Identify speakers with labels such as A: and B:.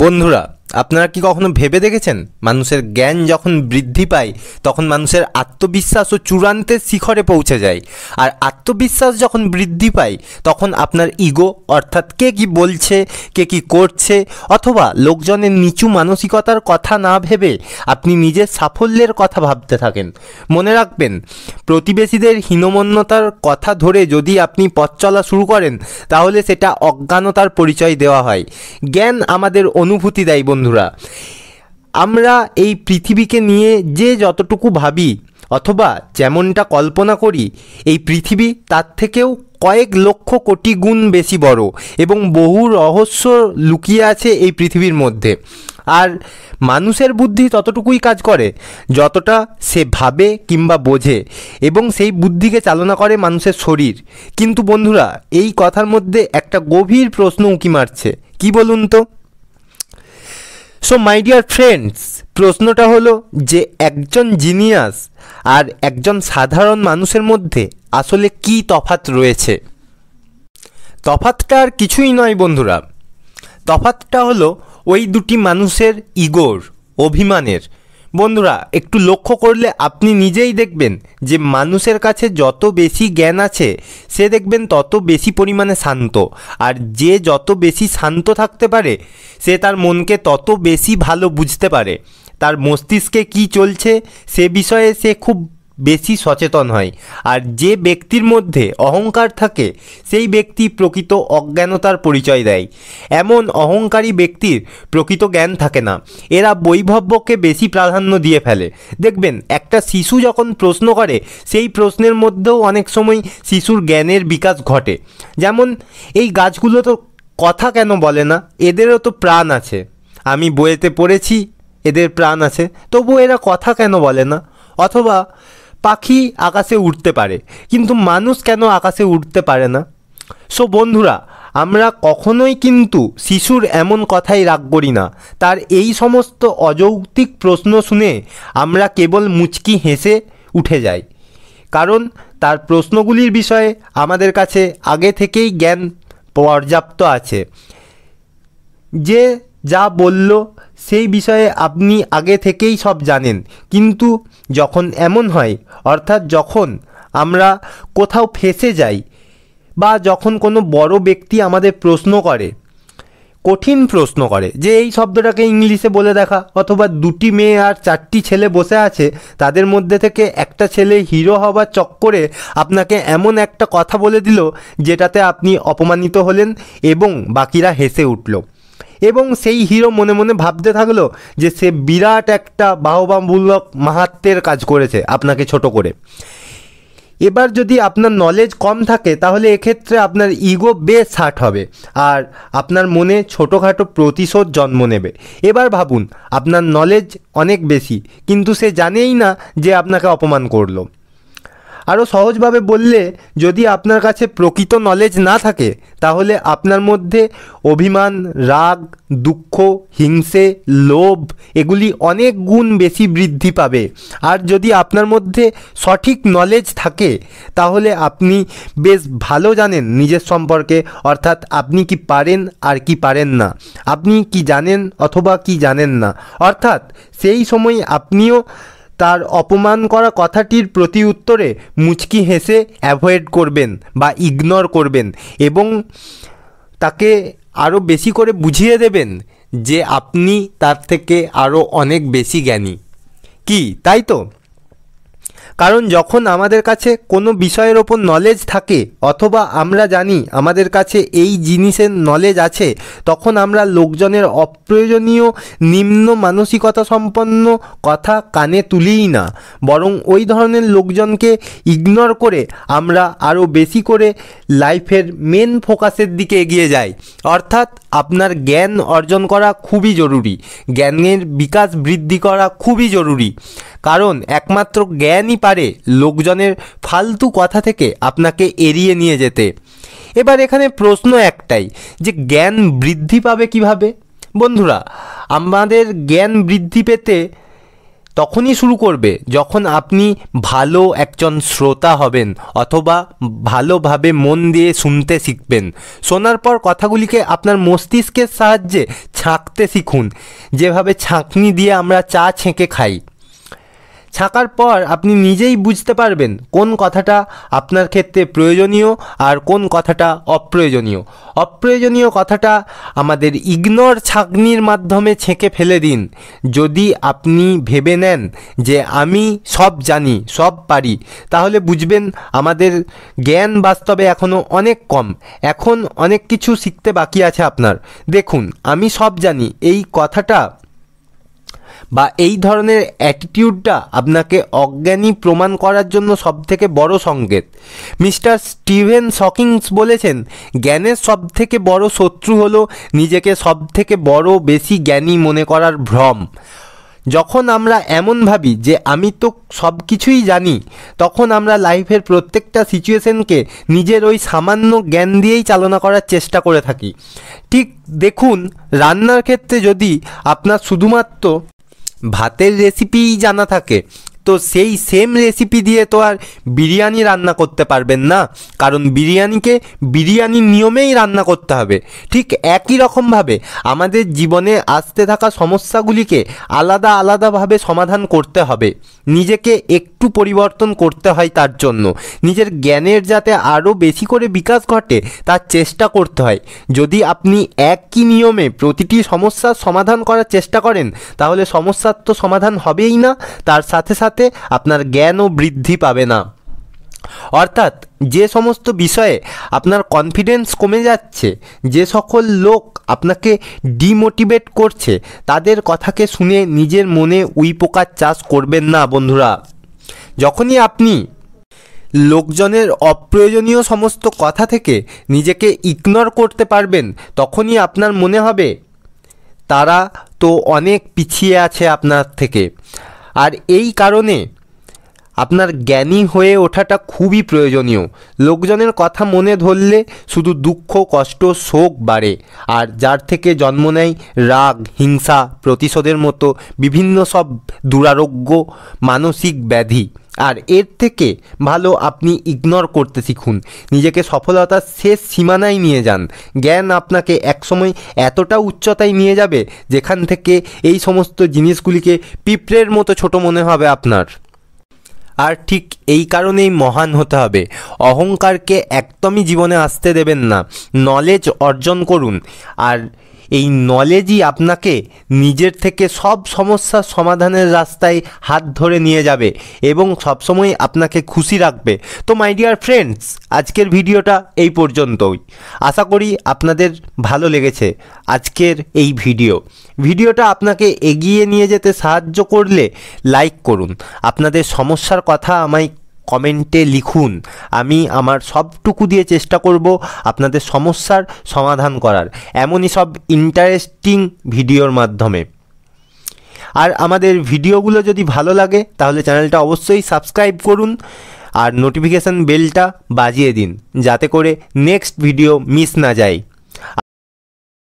A: বন্ধুরা আপনারা কি কখনো ভেবে দেখেছেন মানুষের জ্ঞান যখন বৃদ্ধি পায় তখন মানুষের আত্মবিশ্বাস ও চূড়ান্তের শিখরে পৌঁছে যায় আর আত্মবিশ্বাস যখন বৃদ্ধি পায় তখন আপনার ইগো অর্থাৎ কে কি বলছে কে কি করছে অথবা লোকজনের নিচু মানসিকতার কথা না ভেবে আপনি নিজের সাফল্যের কথা ভাবতে থাকেন মনে রাখবেন প্রতিবেশীদের হীনমন্যতার কথা ধরে যদি আপনি পথ চলা শুরু করেন তাহলে সেটা অজ্ঞানতার পরিচয় দেওয়া হয় জ্ঞান আমাদের অনুভূতি দেয় বন্ধুরা আমরা এই পৃথিবীকে নিয়ে যে যতটুকু ভাবি অথবা যেমনটা কল্পনা করি এই পৃথিবী তার থেকেও কয়েক লক্ষ কোটি গুণ বেশি বড় এবং বহু রহস্য লুকিয়ে আছে এই পৃথিবীর মধ্যে আর মানুষের বুদ্ধি ততটুকুই কাজ করে যতটা সে ভাবে কিংবা বোঝে এবং সেই বুদ্ধিকে চালনা করে মানুষের শরীর কিন্তু বন্ধুরা এই কথার মধ্যে একটা গভীর প্রশ্ন উঁকি মারছে কি বলুন তো সো মাই ডিয়ার ফ্রেন্ডস প্রশ্নটা হলো যে একজন জিনিয়াস আর একজন সাধারণ মানুষের মধ্যে আসলে কি তফাত রয়েছে তফাতটা আর কিছুই নয় বন্ধুরা তফাতটা হলো ওই দুটি মানুষের ইগোর অভিমানের বন্ধুরা একটু লক্ষ্য করলে আপনি নিজেই দেখবেন যে মানুষের কাছে যত বেশি জ্ঞান আছে সে দেখবেন তত বেশি পরিমাণে শান্ত আর যে যত বেশি শান্ত থাকতে পারে সে তার মনকে তত বেশি ভালো বুঝতে পারে তার মস্তিষ্কে কি চলছে সে বিষয়ে সে খুব বেশি সচেতন হয় আর যে ব্যক্তির মধ্যে অহংকার থাকে সেই ব্যক্তি প্রকৃত অজ্ঞানতার পরিচয় দেয় এমন অহংকারী ব্যক্তির প্রকৃত জ্ঞান থাকে না এরা বৈভব্যকে বেশি প্রাধান্য দিয়ে ফেলে দেখবেন একটা শিশু যখন প্রশ্ন করে সেই প্রশ্নের মধ্যেও অনেক সময় শিশুর জ্ঞানের বিকাশ ঘটে যেমন এই গাছগুলো তো কথা কেন বলে না এদেরও তো প্রাণ আছে আমি বইয়েতে পড়েছি এদের প্রাণ আছে তবু এরা কথা কেন বলে না অথবা পাখি আকাশে উঠতে পারে কিন্তু মানুষ কেন আকাশে উঠতে পারে না সো বন্ধুরা আমরা কখনোই কিন্তু শিশুর এমন কথাই রাগ করি না তার এই সমস্ত অযৌক্তিক প্রশ্ন শুনে আমরা কেবল মুচকি হেসে উঠে যাই কারণ তার প্রশ্নগুলির বিষয়ে আমাদের কাছে আগে থেকেই জ্ঞান পর্যাপ্ত আছে যে যা বলল সেই বিষয়ে আপনি আগে থেকেই সব জানেন কিন্তু যখন এমন হয় অর্থাৎ যখন আমরা কোথাও ফেসে যাই বা যখন কোনো বড় ব্যক্তি আমাদের প্রশ্ন করে কঠিন প্রশ্ন করে যে এই শব্দটাকে ইংলিশে বলে দেখা অথবা দুটি মেয়ে আর চারটি ছেলে বসে আছে তাদের মধ্যে থেকে একটা ছেলে হিরো হওয়ার চক্করে আপনাকে এমন একটা কথা বলে দিল যেটাতে আপনি অপমানিত হলেন এবং বাকিরা হেসে উঠল এবং সেই হিরো মনে মনে ভাবতে থাকলো যে সে বিরাট একটা বাহবামূলক মাহাত্মের কাজ করেছে আপনাকে ছোট করে এবার যদি আপনার নলেজ কম থাকে তাহলে এক্ষেত্রে আপনার ইগো বেশ হাট হবে আর আপনার মনে ছোটোখাটো প্রতিশোধ জন্ম নেবে এবার ভাবুন আপনার নলেজ অনেক বেশি কিন্তু সে জানেই না যে আপনাকে অপমান করলো আরও সহজভাবে বললে যদি আপনার কাছে প্রকৃত নলেজ না থাকে তাহলে আপনার মধ্যে অভিমান রাগ দুঃখ হিংসে লোভ এগুলি অনেক গুণ বেশি বৃদ্ধি পাবে আর যদি আপনার মধ্যে সঠিক নলেজ থাকে তাহলে আপনি বেশ ভালো জানেন নিজের সম্পর্কে অর্থাৎ আপনি কি পারেন আর কি পারেন না আপনি কি জানেন অথবা কি জানেন না অর্থাৎ সেই সময় আপনিও তার অপমান করা কথাটির প্রতি উত্তরে মুচকি হেসে অ্যাভয়েড করবেন বা ইগনোর করবেন এবং তাকে আরও বেশি করে বুঝিয়ে দেবেন যে আপনি তার থেকে আরও অনেক বেশি জ্ঞানী কি তাই তো কারণ যখন আমাদের কাছে কোনো বিষয়ের ওপর নলেজ থাকে অথবা আমরা জানি আমাদের কাছে এই জিনিসের নলেজ আছে তখন আমরা লোকজনের অপ্রয়োজনীয় নিম্ন মানসিকতা সম্পন্ন কথা কানে তুলিই না বরং ওই ধরনের লোকজনকে ইগনোর করে আমরা আরও বেশি করে লাইফের মেন ফোকাসের দিকে এগিয়ে যাই অর্থাৎ আপনার জ্ঞান অর্জন করা খুবই জরুরি জ্ঞানের বিকাশ বৃদ্ধি করা খুবই জরুরি কারণ একমাত্র জ্ঞানই পারে লোকজনের ফালতু কথা থেকে আপনাকে এড়িয়ে নিয়ে যেতে এবার এখানে প্রশ্ন একটাই যে জ্ঞান বৃদ্ধি পাবে কিভাবে বন্ধুরা আমাদের জ্ঞান বৃদ্ধি পেতে তখনই শুরু করবে যখন আপনি ভালো একজন শ্রোতা হবেন অথবা ভালোভাবে মন দিয়ে শুনতে শিখবেন শোনার পর কথাগুলিকে আপনার মস্তিষ্কের সাহায্যে ছাঁকতে শিখুন যেভাবে ছাঁকনি দিয়ে আমরা চা ছেঁকে খাই ছাকার পর আপনি নিজেই বুঝতে পারবেন কোন কথাটা আপনার ক্ষেত্রে প্রয়োজনীয় আর কোন কথাটা অপ্রয়োজনীয় অপ্রয়োজনীয় কথাটা আমাদের ইগনোর ছাঁকনির মাধ্যমে ছেঁকে ফেলে দিন যদি আপনি ভেবে নেন যে আমি সব জানি সব পারি তাহলে বুঝবেন আমাদের জ্ঞান বাস্তবে এখনও অনেক কম এখন অনেক কিছু শিখতে বাকি আছে আপনার দেখুন আমি সব জানি এই কথাটা বা এই ধরনের অ্যাটিটিউডটা আপনাকে অজ্ঞানী প্রমাণ করার জন্য সবথেকে বড় সংকেত মিস্টার স্টিভেন সকিংস বলেছেন জ্ঞানের সবথেকে বড় শত্রু হলো নিজেকে সবথেকে বড় বেশি জ্ঞানী মনে করার ভ্রম যখন আমরা এমন ভাবি যে আমি তো সব কিছুই জানি তখন আমরা লাইফের প্রত্যেকটা সিচুয়েশনকে নিজের ওই সামান্য জ্ঞান দিয়েই চালনা করার চেষ্টা করে থাকি ঠিক দেখুন রান্নার ক্ষেত্রে যদি আপনার শুধুমাত্র ভাতের রেসিপি জানা থাকে তো সেই সেম রেসিপি দিয়ে তো আর বিরিয়ানি রান্না করতে পারবেন না কারণ বিরিয়ানিকে বিরিয়ানির নিয়মেই রান্না করতে হবে ঠিক একই রকমভাবে আমাদের জীবনে আসতে থাকা সমস্যাগুলিকে আলাদা আলাদাভাবে সমাধান করতে হবে নিজেকে একটু পরিবর্তন করতে হয় তার জন্য নিজের জ্ঞানের যাতে আরও বেশি করে বিকাশ ঘটে তার চেষ্টা করতে হয় যদি আপনি একই নিয়মে প্রতিটি সমস্যার সমাধান করার চেষ্টা করেন তাহলে সমস্যার তো সমাধান হবেই না তার সাথে সাথে সাথে আপনার জ্ঞানও বৃদ্ধি পাবে না অর্থাৎ যে সমস্ত বিষয়ে আপনার কনফিডেন্স কমে যাচ্ছে যে সকল লোক আপনাকে ডিমোটিভেট করছে তাদের কথাকে শুনে নিজের মনে উইপোকার চাষ করবেন না বন্ধুরা যখনই আপনি লোকজনের অপ্রয়োজনীয় সমস্ত কথা থেকে নিজেকে ইগনোর করতে পারবেন তখনই আপনার মনে হবে তারা তো অনেক পিছিয়ে আছে আপনার থেকে আর এই কারণে আপনার জ্ঞানী হয়ে ওঠাটা খুবই প্রয়োজনীয় লোকজনের কথা মনে ধরলে শুধু দুঃখ কষ্ট শোক বাড়ে আর যার থেকে জন্ম নেয় রাগ হিংসা প্রতিশোধের মতো বিভিন্ন সব দুরারোগ্য মানসিক ব্যাধি আর এর থেকে ভালো আপনি ইগনোর করতে শিখুন নিজেকে সফলতার শেষ সীমানায় নিয়ে যান জ্ঞান আপনাকে একসময় এতটা উচ্চতায় নিয়ে যাবে যেখান থেকে এই সমস্ত জিনিসগুলিকে পিঁপড়ের মতো ছোট মনে হবে আপনার আর ঠিক এই কারণেই মহান হতে হবে অহংকারকে একদমই জীবনে আসতে দেবেন না নলেজ অর্জন করুন আর এই নলেজই আপনাকে নিজের থেকে সব সমস্যার সমাধানের রাস্তায় হাত ধরে নিয়ে যাবে এবং সবসময় আপনাকে খুশি রাখবে তো মাই ডিয়ার ফ্রেন্ডস আজকের ভিডিওটা এই পর্যন্তই আশা করি আপনাদের ভালো লেগেছে আজকের এই ভিডিও ভিডিওটা আপনাকে এগিয়ে নিয়ে যেতে সাহায্য করলে লাইক করুন আপনাদের সমস্যার কথা আমায় কমেন্টে লিখুন আমি আমার সবটুকু দিয়ে চেষ্টা করব আপনাদের সমস্যার সমাধান করার এমনই সব ইন্টারেস্টিং ভিডিওর মাধ্যমে আর আমাদের ভিডিওগুলো যদি ভালো লাগে তাহলে চ্যানেলটা অবশ্যই সাবস্ক্রাইব করুন আর নোটিফিকেশান বেলটা বাজিয়ে দিন যাতে করে নেক্সট ভিডিও মিস না যায়